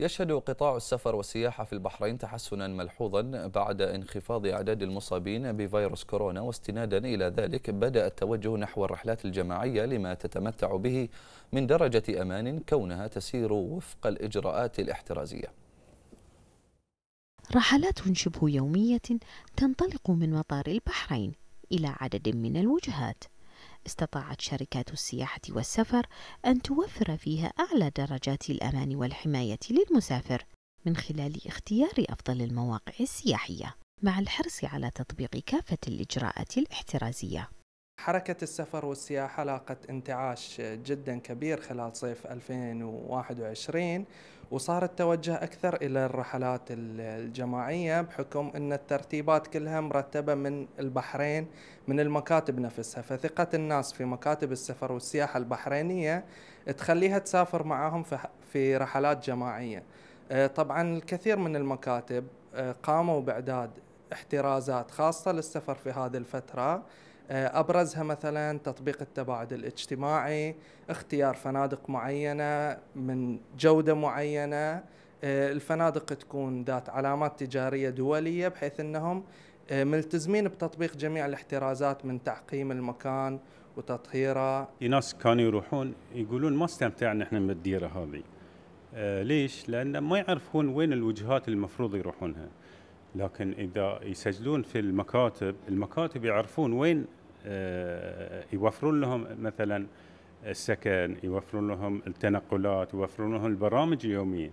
يشهد قطاع السفر والسياحة في البحرين تحسنا ملحوظا بعد انخفاض أعداد المصابين بفيروس كورونا واستنادا إلى ذلك بدأ التوجه نحو الرحلات الجماعية لما تتمتع به من درجة أمان كونها تسير وفق الإجراءات الاحترازية رحلات شبه يومية تنطلق من مطار البحرين إلى عدد من الوجهات استطاعت شركات السياحة والسفر أن توفر فيها أعلى درجات الأمان والحماية للمسافر من خلال اختيار أفضل المواقع السياحية مع الحرص على تطبيق كافة الإجراءات الاحترازية حركة السفر والسياحة لاقت انتعاش جدا كبير خلال صيف 2021 وصار التوجه أكثر إلى الرحلات الجماعية بحكم أن الترتيبات كلها مرتبة من البحرين من المكاتب نفسها فثقة الناس في مكاتب السفر والسياحة البحرينية تخليها تسافر معاهم في رحلات جماعية آه، طبعا الكثير من المكاتب آه، قاموا بإعداد احترازات خاصة للسفر في هذه الفترة آه، أبرزها مثلا تطبيق التباعد الاجتماعي اختيار فنادق معينة من جودة معينة آه، الفنادق تكون ذات علامات تجارية دولية بحيث أنهم آه، ملتزمين بتطبيق جميع الاحترازات من تعقيم المكان وتطهيره في ناس كانوا يروحون يقولون ما استمتعنا احنا من الديره هذه آه ليش؟ لان ما يعرفون وين الوجهات المفروض يروحونها لكن إذا يسجلون في المكاتب المكاتب يعرفون وين آه، يوفرون لهم مثلا السكن يوفرون لهم التنقلات يوفرون لهم البرامج اليومية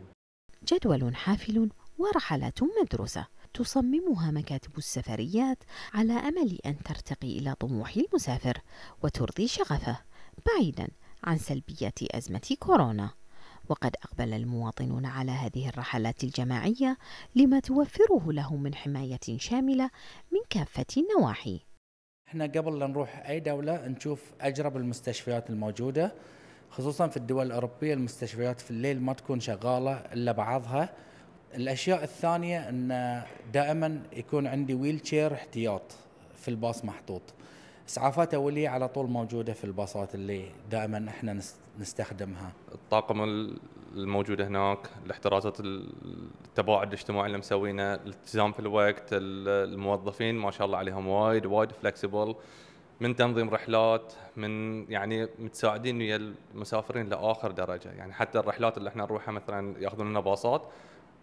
جدول حافل ورحلات مدروسة تصممها مكاتب السفريات على أمل أن ترتقي إلى طموح المسافر وترضي شغفه بعيدا عن سلبيات أزمة كورونا وقد أقبل المواطنون على هذه الرحلات الجماعية لما توفره لهم من حماية شاملة من كافة النواحي احنا قبل لا نروح أي دولة نشوف أجرب المستشفيات الموجودة خصوصا في الدول الأوروبية المستشفيات في الليل ما تكون شغالة إلا بعضها الأشياء الثانية أن دائما يكون عندي ويل شير احتياط في الباص محطوط اسعافات اوليه على طول موجوده في الباصات اللي دائما احنا نستخدمها. الطاقم الموجود هناك، الاحترازات التباعد الاجتماعي اللي مسوينه، الالتزام في الوقت، الموظفين ما شاء الله عليهم وايد وايد فلكسبل من تنظيم رحلات من يعني متساعدين ويا المسافرين لاخر درجه، يعني حتى الرحلات اللي احنا نروحها مثلا ياخذون لنا باصات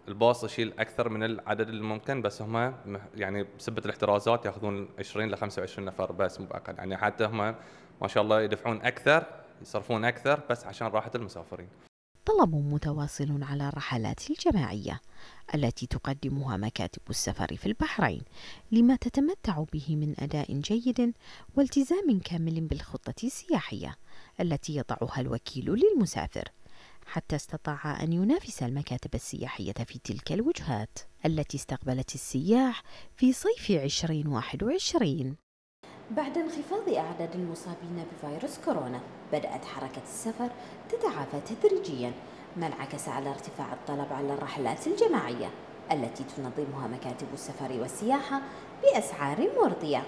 الباص يشيل اكثر من العدد الممكن بس هم يعني بسبه الاحترازات ياخذون 20 ل 25 نفر بس مو باقل يعني حتى هم ما شاء الله يدفعون اكثر يصرفون اكثر بس عشان راحه المسافرين. طلب متواصل على الرحلات الجماعيه التي تقدمها مكاتب السفر في البحرين لما تتمتع به من اداء جيد والتزام كامل بالخطه السياحيه التي يضعها الوكيل للمسافر. حتى استطاع أن ينافس المكاتب السياحية في تلك الوجهات التي استقبلت السياح في صيف 2021 بعد انخفاض أعداد المصابين بفيروس كورونا بدأت حركة السفر تتعافى تدريجيا ما انعكس على ارتفاع الطلب على الرحلات الجماعية التي تنظمها مكاتب السفر والسياحة بأسعار مرضية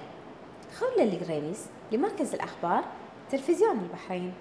خولة الجرينيس لمركز الأخبار تلفزيون البحرين